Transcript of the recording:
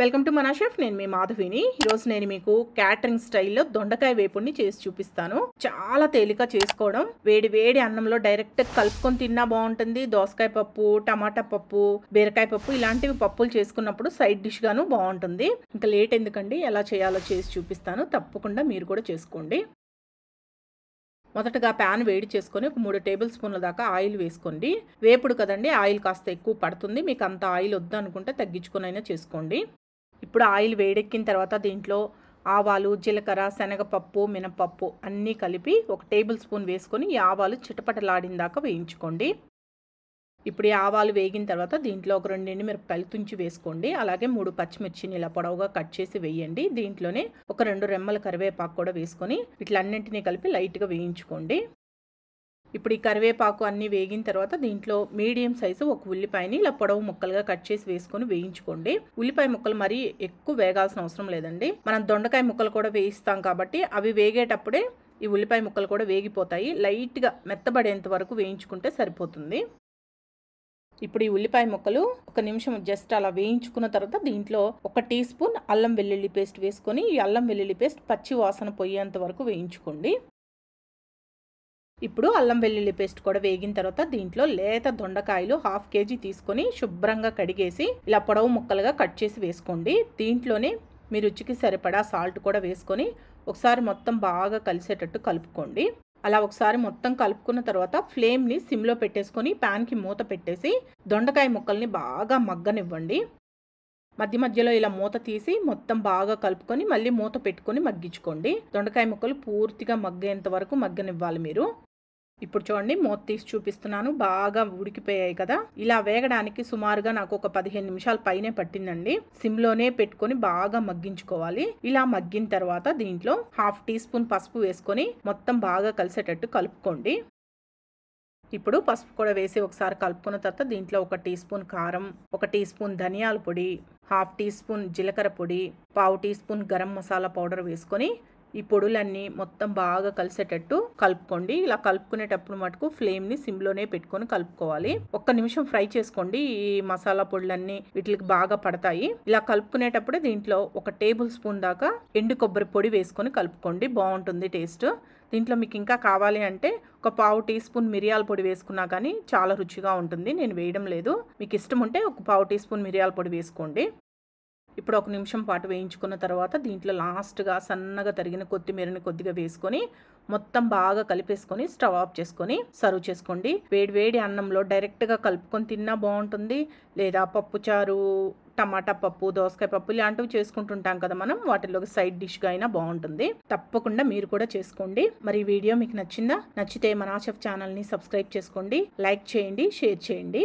welcome to మన chef నేను మీ మాధవిని ఈరోజు నేను మీకు క్యాటరింగ్ స్టైల్లో దొండకాయ వేపుడిని చేసి చూపిస్తాను చాలా తేలిక చేసుకోవడం వేడి వేడి అన్నంలో డైరెక్ట్ కలుపుకొని తిన్నా బాగుంటుంది దోసకాయ పప్పు టమాటా పప్పు బీరకాయ పప్పు ఇలాంటివి పప్పులు చేసుకున్నప్పుడు సైడ్ డిష్ గాను బాగుంటుంది ఇంకా లేట్ ఎందుకండి ఎలా చేయాలో చేసి చూపిస్తాను తప్పకుండా మీరు కూడా చేసుకోండి మొదటగా ప్యాన్ వేడి చేసుకొని ఒక మూడు టేబుల్ స్పూన్ల దాకా ఆయిల్ వేసుకోండి వేపుడు కదండి ఆయిల్ కాస్త ఎక్కువ పడుతుంది మీకు అంత ఆయిల్ వద్దనుకుంటే తగ్గించుకొని అయినా చేసుకోండి ఇప్పుడు ఆయిల్ వేడెక్కిన తర్వాత దీంట్లో ఆవాలు జీలకర్ర శనగపప్పు మినపప్పు అన్నీ కలిపి ఒక టేబుల్ స్పూన్ వేసుకొని ఈ ఆవాలు చిటపటలాడిన దాకా వేయించుకోండి ఇప్పుడు ఈ ఆవాలు వేగిన తర్వాత దీంట్లో ఒక రెండు మిరపకాయలు తుంచి వేసుకోండి అలాగే మూడు పచ్చిమిర్చిని ఇలా పొడవుగా కట్ చేసి వేయండి దీంట్లోనే ఒక రెండు రెమ్మల కరివేపాకు కూడా వేసుకొని వీటిలన్నింటినీ కలిపి లైట్గా వేయించుకోండి ఇప్పుడు ఈ కరివేపాకు అన్నీ వేగిన తర్వాత దీంట్లో మీడియం సైజు ఒక ఉల్లిపాయని ఇలా పొడవు ముక్కలుగా కట్ చేసి వేసుకొని వేయించుకోండి ఉల్లిపాయ ముక్కలు మరీ ఎక్కువ వేగాల్సిన అవసరం లేదండి మనం దొండకాయ ముక్కలు కూడా వేయిస్తాం కాబట్టి అవి వేగేటప్పుడే ఈ ఉల్లిపాయ ముక్కలు కూడా వేగిపోతాయి లైట్గా మెత్తబడేంత వరకు వేయించుకుంటే సరిపోతుంది ఇప్పుడు ఈ ఉల్లిపాయ ముక్కలు ఒక నిమిషం జస్ట్ అలా వేయించుకున్న తర్వాత దీంట్లో ఒక టీ స్పూన్ అల్లం వెల్లుల్లి పేస్ట్ వేసుకొని ఈ అల్లం వెల్లుల్లి పేస్ట్ పచ్చి వాసన పోయేంత వరకు వేయించుకోండి ఇప్పుడు అల్లం వెల్లుల్లి పేస్ట్ కూడా వేగిన తర్వాత దీంట్లో లేత దొండకాయలు హాఫ్ కేజీ తీసుకొని శుభ్రంగా కడిగేసి ఇలా పొడవు ముక్కలుగా కట్ చేసి వేసుకోండి దీంట్లోనే మీ రుచికి సరిపడా సాల్ట్ కూడా వేసుకొని ఒకసారి మొత్తం బాగా కలిసేటట్టు కలుపుకోండి అలా ఒకసారి మొత్తం కలుపుకున్న తర్వాత ఫ్లేమ్ని సిమ్లో పెట్టేసుకొని ప్యాన్కి మూత పెట్టేసి దొండకాయ ముక్కల్ని బాగా మగ్గనివ్వండి మధ్య మధ్యలో ఇలా మూత తీసి మొత్తం బాగా కలుపుకొని మళ్ళీ మూత పెట్టుకొని మగ్గించుకోండి దొండకాయ ముక్కలు పూర్తిగా మగ్గేంత వరకు మగ్గనివ్వాలి మీరు ఇప్పుడు చూడండి మూత తీసి చూపిస్తున్నాను బాగా ఉడికిపోయాయి కదా ఇలా వేగడానికి సుమారుగా నాకు ఒక పదిహేను నిమిషాల పైనే పట్టిందండి సిమ్లోనే పెట్టుకొని బాగా మగ్గించుకోవాలి ఇలా మగ్గిన తర్వాత దీంట్లో హాఫ్ టీ స్పూన్ పసుపు వేసుకొని మొత్తం బాగా కలిసేటట్టు కలుపుకోండి ఇప్పుడు పసుపు కూడా వేసి ఒకసారి కలుపుకున్న తర్వాత దీంట్లో ఒక టీ స్పూన్ కారం ఒక టీ స్పూన్ ధనియాల పొడి హాఫ్ టీ స్పూన్ జీలకర్ర పొడి పావు teaspoon garam masala powder వేసుకొని ఈ పొడులన్నీ మొత్తం బాగా కలిసేటట్టు కలుపుకోండి ఇలా కలుపుకునేటప్పుడు మటుకు ఫ్లేమ్ని సిమ్లోనే పెట్టుకొని కలుపుకోవాలి ఒక్క నిమిషం ఫ్రై చేసుకోండి ఈ మసాలా పొడులన్నీ వీటికి బాగా పడతాయి ఇలా కలుపుకునేటప్పుడు దీంట్లో ఒక టేబుల్ స్పూన్ దాకా ఎండు కొబ్బరి పొడి వేసుకొని కలుపుకోండి బాగుంటుంది టేస్ట్ దీంట్లో మీకు ఇంకా కావాలి అంటే ఒక పావు టీ స్పూన్ మిరియాల పొడి వేసుకున్నా కానీ చాలా రుచిగా ఉంటుంది నేను వేయడం లేదు మీకు ఇష్టం ఉంటే ఒక పావు టీ స్పూన్ మిరియాల పొడి వేసుకోండి ఇప్పుడు ఒక నిమిషం పాటు వేయించుకున్న తర్వాత దీంట్లో లాస్ట్గా సన్నగా తరిగిన కొత్తిమీరని కొద్దిగా వేసుకొని మొత్తం బాగా కలిపేసుకొని స్టవ్ ఆఫ్ చేసుకొని సర్వ్ చేసుకోండి వేడివేడి అన్నంలో డైరెక్ట్గా కలుపుకొని తిన్నా బాగుంటుంది లేదా పప్పుచారు టమాటా పప్పు దోసకాయ పప్పు ఇలాంటివి చేసుకుంటుంటాం కదా మనం వాటిలోకి సైడ్ డిష్గా అయినా బాగుంటుంది తప్పకుండా మీరు కూడా చేసుకోండి మరి వీడియో మీకు నచ్చిందా నచ్చితే మనాచెఫ్ ఛానల్ని సబ్స్క్రైబ్ చేసుకోండి లైక్ చేయండి షేర్ చేయండి